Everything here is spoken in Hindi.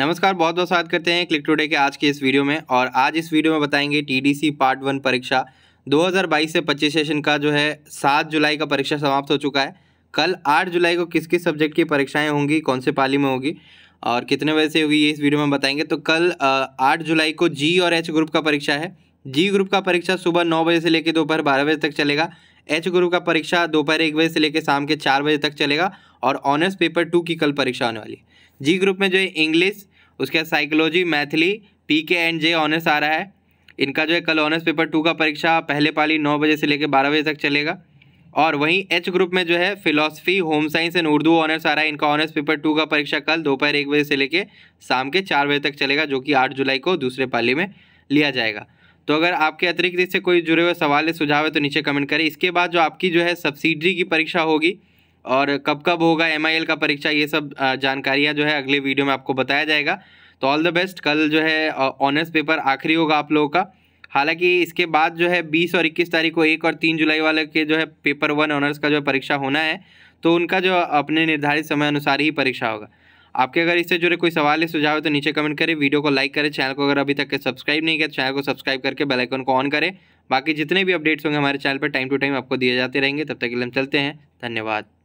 नमस्कार बहुत बहुत स्वागत करते हैं क्लिक टुडे के आज के इस वीडियो में और आज इस वीडियो में बताएंगे टीडीसी पार्ट वन परीक्षा 2022 से 25 सेशन का जो है 7 जुलाई का परीक्षा समाप्त हो चुका है कल 8 जुलाई को किस किस सब्जेक्ट की परीक्षाएं होंगी कौन से पाली में होगी और कितने बजे से होगी ये इस वीडियो में बताएंगे तो कल आठ जुलाई को जी और एच ग्रुप का परीक्षा है जी ग्रुप का परीक्षा सुबह नौ बजे से लेकर दोपहर बारह बजे तक चलेगा एच ग्रुप का परीक्षा दोपहर एक बजे से लेकर शाम के चार बजे तक चलेगा और ऑनर्स पेपर टू की कल परीक्षा होने वाली जी ग्रुप में जो है इंग्लिश उसके बाद psychology Maithili P K and J honours आ रहा है इनका जो है कल ऑनर्स पेपर टू का परीक्षा पहले पाली नौ बजे से लेकर बारह बजे तक चलेगा और वहीं एच ग्रुप में जो है philosophy home science and Urdu honours आ रहा है इनका ऑनर्स पेपर टू का परीक्षा कल दोपहर एक बजे से लेकर शाम के चार बजे तक चलेगा जो कि आठ जुलाई को दूसरे पाली में लिया जाएगा तो अगर आपके अतिरिक्त इससे कोई जुड़े हुए सवाल है सुझाव है तो नीचे कमेंट करें इसके बाद जो आपकी जो है सब्सिडरी की परीक्षा होगी और कब कब होगा एम का परीक्षा ये सब जानकारियाँ जो है अगले वीडियो में आपको बताया जाएगा तो ऑल द बेस्ट कल जो है ऑनर्स पेपर आखिरी होगा आप लोगों का हालांकि इसके बाद जो है 20 और 21 तारीख को एक और तीन जुलाई वाले के जो है पेपर वन ऑनर्स का जो परीक्षा होना है तो उनका जो अपने निर्धारित समय अनुसार ही परीक्षा होगा आपके अगर इससे जुड़े कोई सवाल या सुझाव है तो नीचे कमेंट करें वीडियो को लाइक करें चैनल को अगर अभी तक के सब्सक्राइब नहीं किया तो चैनल को सब्सक्राइब करके बेल आइकन को ऑन करें बाकी जितने भी अपडेट्स होंगे हमारे चैनल पर टाइम टू टाइम आपको दिए जाते रहेंगे तब तक के लिए हम चलते हैं धन्यवाद